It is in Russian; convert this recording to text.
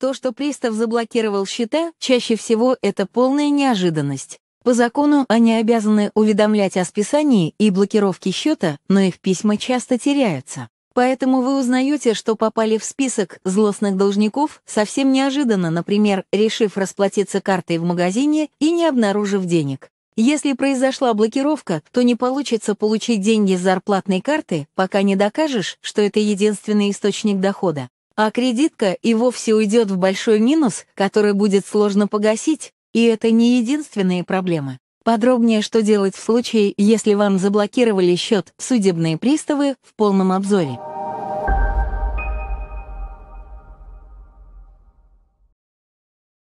То, что пристав заблокировал счета, чаще всего это полная неожиданность. По закону они обязаны уведомлять о списании и блокировке счета, но их письма часто теряются. Поэтому вы узнаете, что попали в список злостных должников совсем неожиданно, например, решив расплатиться картой в магазине и не обнаружив денег. Если произошла блокировка, то не получится получить деньги с зарплатной карты, пока не докажешь, что это единственный источник дохода а кредитка и вовсе уйдет в большой минус, который будет сложно погасить, и это не единственные проблемы. Подробнее, что делать в случае, если вам заблокировали счет судебные приставы в полном обзоре.